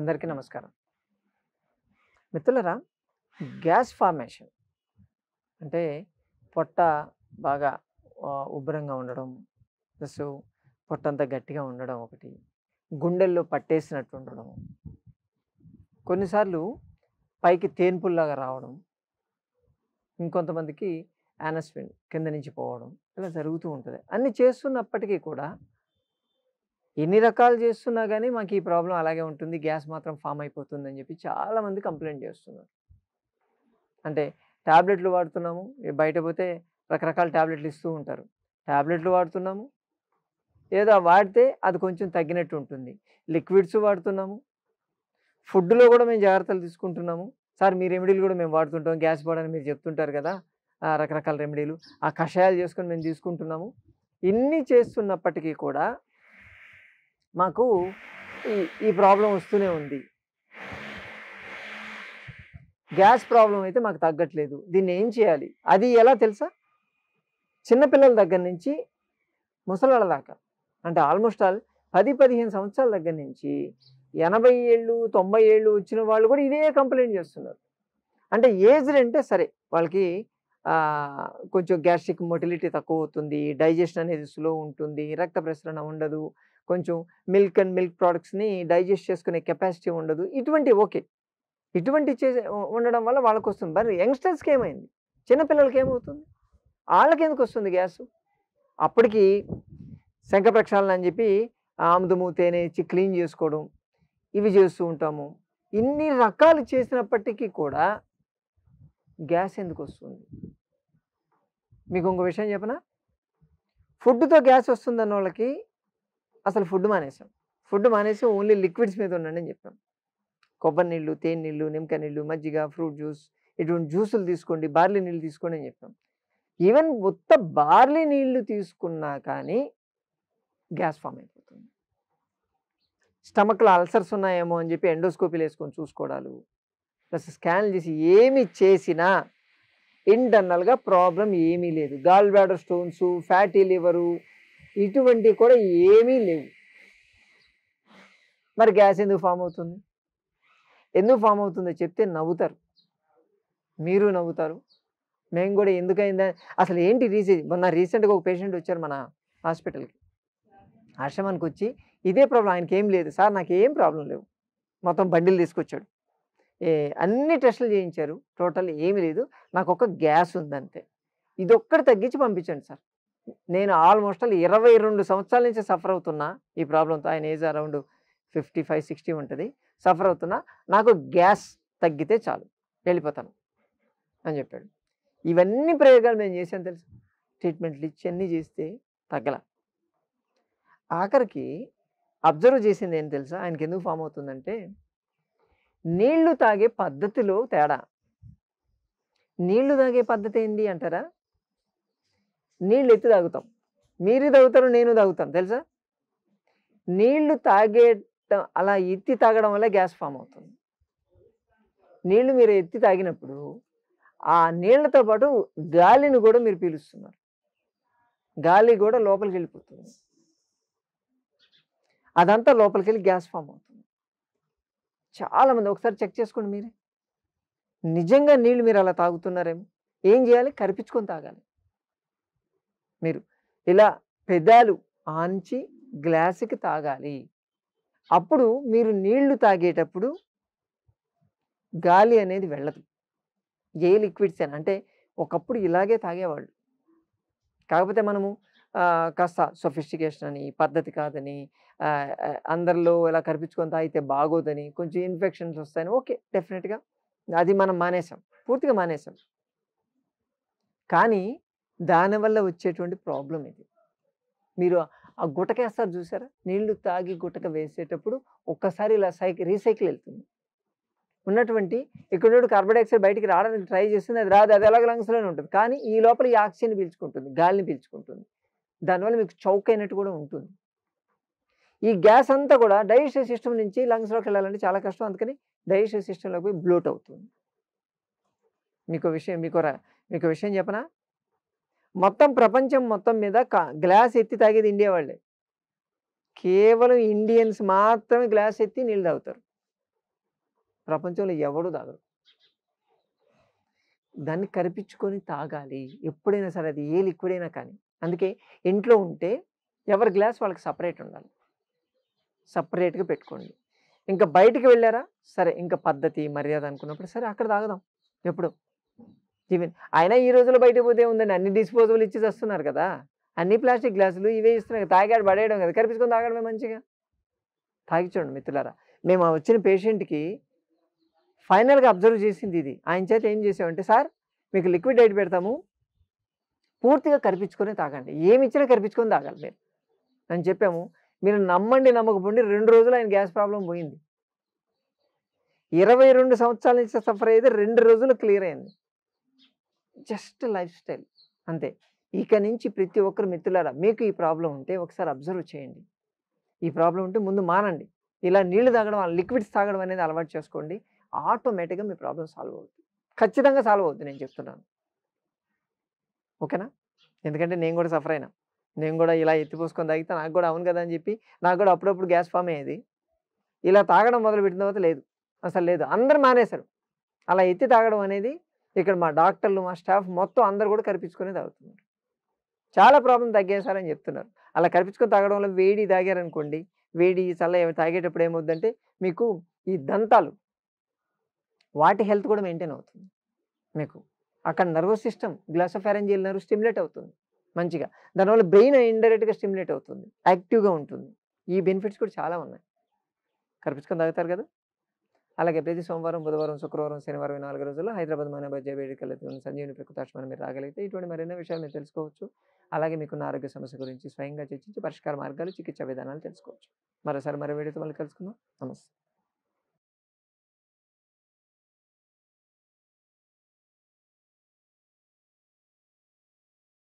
అందరికీ నమస్కారం మిత్రులరా గ్యాస్ ఫార్మేషన్ అంటే పొట్ట బాగా ఉబ్బరంగా ఉండడం ప్లస్ పొట్ట అంతా గట్టిగా ఉండడం ఒకటి గుండెల్లో పట్టేసినట్టు ఉండడం కొన్నిసార్లు పైకి తేన్పుల్లాగా రావడం ఇంకొంతమందికి యానస్పిన్ కింద నుంచి పోవడం ఇలా జరుగుతూ ఉంటుంది అన్నీ చేస్తున్నప్పటికీ కూడా ఎన్ని రకాలు చేస్తున్నా కానీ మాకు ఈ ప్రాబ్లం అలాగే ఉంటుంది గ్యాస్ మాత్రం ఫామ్ అయిపోతుంది అని చెప్పి చాలామంది కంప్లైంట్ చేస్తున్నారు అంటే ట్యాబ్లెట్లు వాడుతున్నాము బయట పోతే రకరకాల ట్యాబ్లెట్లు ఇస్తూ ఉంటారు ట్యాబ్లెట్లు వాడుతున్నాము ఏదో వాడితే అది కొంచెం తగ్గినట్టు ఉంటుంది లిక్విడ్స్ వాడుతున్నాము ఫుడ్లో కూడా మేము జాగ్రత్తలు తీసుకుంటున్నాము సార్ మీ రెమెడీలు కూడా మేము వాడుతుంటాం గ్యాస్ పోవడానికి మీరు చెప్తుంటారు కదా రకరకాల రెమెడీలు ఆ కషాయాలు చేసుకొని మేము తీసుకుంటున్నాము ఇన్ని చేస్తున్నప్పటికీ కూడా మాకు ఈ ఈ ప్రాబ్లం వస్తూనే ఉంది గ్యాస్ ప్రాబ్లం అయితే మాకు తగ్గట్లేదు దీన్ని ఏం చేయాలి అది ఎలా తెలుసా చిన్నపిల్లల దగ్గర నుంచి ముసలాళ్ళ దాకా అంటే ఆల్మోస్ట్ ఆల్ పది పదిహేను సంవత్సరాల దగ్గర నుంచి ఎనభై ఏళ్ళు తొంభై ఏళ్ళు వచ్చిన వాళ్ళు కూడా ఇదే కంప్లైంట్ చేస్తున్నారు అంటే ఏజ్డ్ అంటే సరే వాళ్ళకి కొంచెం గ్యాస్ట్రిక్ మొటిలిటీ తక్కువ అవుతుంది డైజెషన్ అనేది స్లో ఉంటుంది రక్త ప్రసరణ ఉండదు కొంచెం మిల్క్ అండ్ మిల్క్ ప్రోడక్ట్స్ని డైజెస్ట్ చేసుకునే కెపాసిటీ ఉండదు ఇటువంటి ఓకే ఇటువంటి చే ఉండడం వల్ల వాళ్ళకు వస్తుంది మరి యంగ్స్టర్స్కి ఏమైంది చిన్నపిల్లలకి ఏమవుతుంది వాళ్ళకి ఎందుకు వస్తుంది గ్యాస్ అప్పటికి శంఖ ప్రక్షాళన అని చెప్పి ఆముదము తేనె ఇచ్చి క్లీన్ చేసుకోవడం ఇవి చేస్తూ ఉంటాము ఇన్ని రకాలు చేసినప్పటికీ కూడా గ్యాస్ ఎందుకు వస్తుంది మీకు ఇంకో విషయం చెప్పనా ఫుడ్తో గ్యాస్ వస్తుందన్న వాళ్ళకి అసలు ఫుడ్ మానేసాం ఫుడ్ మానేసి ఓన్లీ లిక్విడ్స్ మీద ఉండండి అని చెప్పాం కొబ్బరి నీళ్ళు తేనె నీళ్ళు నిమ్మకాయ నీళ్ళు మజ్జిగ ఫ్రూట్ జ్యూస్ ఇటువంటి జ్యూసులు తీసుకోండి బార్లీ నీళ్ళు తీసుకోండి అని చెప్పాం ఈవెన్ మొత్తం బార్లీ నీళ్ళు తీసుకున్నా కానీ గ్యాస్ ఫామ్ అయిపోతుంది స్టమక్లో అల్సర్స్ ఉన్నాయేమో అని చెప్పి ఎండోస్కోపీలు వేసుకొని చూసుకోవడాలు ప్లస్ స్కాన్లు చేసి ఏమి చేసినా ఇంటర్నల్గా ప్రాబ్లం ఏమీ లేదు gall bladder stones fatty liver ఇటువంటివి కూడా ఏమీ లేవు మరి గ్యాస్ ఎందుకు ఫామ్ అవుతుంది ఎందుకు ఫామ్ అవుతుందో చెప్తే నవ్వుతారు మీరు నవ్వుతారు మేము కూడా ఎందుకైందా అసలు ఏంటి రీసెంట్ మొన్న రీసెంట్గా ఒక పేషెంట్ వచ్చారు మన హాస్పిటల్కి ఆశ్రమానికి వచ్చి ఇదే ప్రాబ్లం ఆయనకి ఏం లేదు సార్ నాకు ఏం ప్రాబ్లం లేవు మొత్తం బండిలు తీసుకొచ్చాడు ఏ అన్ని టెస్టులు చేయించారు టోటల్ ఏమీ లేదు నాకు ఒక గ్యాస్ ఉందంతే ఇదొక్కటి తగ్గించి పంపించండి సార్ నేను ఆల్మోస్ట్ ఆల్ ఇరవై రెండు సంవత్సరాల నుంచి సఫర్ అవుతున్నా ఈ ప్రాబ్లంతో ఆయన age around fifty five sixty ఉంటుంది సఫర్ అవుతున్నా నాకు గ్యాస్ తగ్గితే చాలు వెళ్ళిపోతాను అని చెప్పాడు ఇవన్నీ ప్రయోగాలు మేము చేశాను తెలుసు ట్రీట్మెంట్లు ఇచ్చి అన్నీ చేస్తే తగ్గల ఆఖరికి అబ్జర్వ్ చేసింది ఏం తెలుసా ఆయనకి ఎందుకు ఫామ్ అవుతుందంటే నీళ్లు తాగే పద్ధతిలో తేడా నీళ్లు తాగే పద్ధతి ఏంటి అంటారా నీళ్ళు ఎత్తి తాగుతాం మీరు తాగుతారు నేను తాగుతాను తెలుసా నీళ్లు తాగే అలా ఎత్తి తాగడం వల్ల గ్యాస్ ఫామ్ అవుతుంది నీళ్లు మీరు ఎత్తి తాగినప్పుడు ఆ నీళ్లతో పాటు గాలిని కూడా మీరు పీలుస్తున్నారు గాలి కూడా లోపలికి వెళ్ళిపోతుంది అదంతా లోపలికి వెళ్ళి గ్యాస్ ఫామ్ అవుతుంది చాలామంది ఒకసారి చెక్ చేసుకోండి మీరే నిజంగా నీళ్ళు మీరు అలా తాగుతున్నారేమో ఏం చేయాలి కరిపించుకొని తాగాలి మీరు ఇలా పెదాలు ఆంచి గ్లాసుకి తాగాలి అప్పుడు మీరు నీళ్లు తాగేటప్పుడు గాలి అనేది వెళ్ళదు ఏ లిక్విడ్స్ అని అంటే ఒకప్పుడు ఇలాగే తాగేవాళ్ళు కాకపోతే మనము కాస్త సొఫిస్టికేషన్ అని పద్ధతి కాదని అందరిలో ఇలా కనిపించుకొని తాగితే బాగోదని కొంచెం ఇన్ఫెక్షన్స్ వస్తాయని ఓకే డెఫినెట్గా అది మనం మానేసాం పూర్తిగా మానేసాం కానీ దానివల్ల వచ్చేటువంటి ప్రాబ్లం ఇది మీరు ఆ వేస్తారు చూసారా నీళ్లు తాగి గుటక వేసేటప్పుడు ఒక్కసారి ఇలా సైకి రీసైకిల్ వెళ్తుంది ఉన్నటువంటి ఇక్కడ కార్బన్ డైఆక్సైడ్ బయటికి రావడానికి ట్రై చేస్తుంది అది రాదు అది ఎలాగ లంగ్స్లోనే ఉంటుంది కానీ ఈ లోపల ఈ ఆక్సిజన్ పీల్చుకుంటుంది గాలిని పీల్చుకుంటుంది దానివల్ల మీకు చౌక్ అయినట్టు కూడా ఉంటుంది ఈ గ్యాస్ అంతా కూడా డైజెస్టివ్ సిస్టమ్ నుంచి లంగ్స్లోకి వెళ్ళాలంటే చాలా కష్టం అందుకని డైజెస్టివ్ సిస్టమ్లోకి పోయి బ్లోట్ అవుతుంది మీకు విషయం మీకు మీకు విషయం చెప్పనా మొత్తం ప్రపంచం మొత్తం మీద గ్లాస్ ఎత్తి తాగేది ఇండియా వాళ్ళే కేవలం ఇండియన్స్ మాత్రమే గ్లాస్ ఎత్తి నీళ్ళు తాగుతారు ప్రపంచంలో ఎవడు తాగరు దాన్ని కరిపించుకొని తాగాలి ఎప్పుడైనా సరే అది ఏ లిక్విడ్ అయినా కానీ అందుకే ఇంట్లో ఉంటే ఎవరి గ్లాస్ వాళ్ళకి సపరేట్ ఉండాలి సపరేట్గా పెట్టుకోండి ఇంకా బయటికి వెళ్ళారా సరే ఇంకా పద్ధతి మర్యాద అనుకున్నప్పుడు సరే అక్కడ తాగదాం ఎప్పుడు జీవన్ ఆయన ఈ రోజుల్లో బయట పోతే ఉందండి అన్ని డిస్పోజబుల్ ఇచ్చేసి వస్తున్నారు కదా అన్ని ప్లాస్టిక్ గ్లాసులు ఇవే ఇస్తున్నారు తాగాడు పడేయడం కదా కరిపించుకొని తాగడమే మంచిగా తాగించండి మిత్రులారా మేము వచ్చిన పేషెంట్కి ఫైనల్గా అబ్జర్వ్ చేసింది ఇది ఆయన చేత ఏం చేసామంటే సార్ మీకు లిక్విడ్ డైట్ పెడతాము పూర్తిగా కరిపించుకొని తాగండి ఏమి ఇచ్చినా కరిపించుకొని తాగాలి మీరు అని చెప్పాము మీరు నమ్మండి నమ్మకపోండి రెండు రోజులు ఆయన గ్యాస్ ప్రాబ్లం పోయింది ఇరవై రెండు సంవత్సరాల నుంచి సఫర్ అయితే రెండు రోజులు క్లియర్ అయింది జస్ట్ లైఫ్ స్టైల్ అంతే ఇక నుంచి ప్రతి ఒక్కరు మిత్రులారా మీకు ఈ ప్రాబ్లం ఉంటే ఒకసారి అబ్జర్వ్ చేయండి ఈ ప్రాబ్లం ఉంటే ముందు మానండి ఇలా నీళ్లు తాగడం లిక్విడ్స్ తాగడం అనేది అలవాటు చేసుకోండి ఆటోమేటిక్గా మీ ప్రాబ్లం సాల్వ్ అవుతుంది ఖచ్చితంగా సాల్వ్ అవుతుంది నేను చెప్తున్నాను ఓకేనా ఎందుకంటే నేను కూడా సఫర్ అయినా నేను కూడా ఇలా ఎత్తిపోసుకొని తాగితే నాకు కూడా అవును కదా అని చెప్పి నాకు కూడా అప్పుడప్పుడు గ్యాస్ ఫామ్ అయ్యేది ఇలా తాగడం మొదలు పెట్టిన తర్వాత లేదు అసలు లేదు అందరు మానేశారు అలా ఎత్తి తాగడం అనేది ఇక్కడ మా డాక్టర్లు మా స్టాఫ్ మొత్తం అందరు కూడా కరిపించుకొని తాగుతున్నారు చాలా ప్రాబ్లం తగ్గేసారని చెప్తున్నారు అలా కరిపించుకొని తాగడం వల్ల వేడి తాగారనుకోండి వేడి చల్ల తాగేటప్పుడు ఏమవుతుందంటే మీకు ఈ దంతాలు వాటి హెల్త్ కూడా మెయింటైన్ అవుతుంది మీకు అక్కడ nervous system glass glossopharyngeal nerve stimulate అవుతుంది మంచిగా దానివల్ల బ్రెయిన్ ఇండైరెక్ట్గా స్టిమ్యులేట్ అవుతుంది యాక్టివ్గా ఉంటుంది ఈ బెనిఫిట్స్ కూడా చాలా ఉన్నాయి కనిపించుకొని తాగుతారు కదా అలాగే ప్రతి సోమవారం బుధవారం శుక్రవారం శనివారం నాలుగు రోజుల్లో హైదరాబాద్ మానవాధ్య వేడుకలు సంజీవుని ప్రకృతాశ్వాన్ని మీరు రాగలిగితే ఇటువంటి మరెన్నో విషయాలు మీరు తెలుసుకోవచ్చు అలాగే మీకున్న ఆరోగ్య సమస్య గురించి స్వయంగా చర్చించి పరిష్కార మార్గాలు చికిత్సా విధానాలు తెలుసుకోవచ్చు మరోసారి మరో వేడితో మళ్ళీ కలుసుకుందాం నమస్తే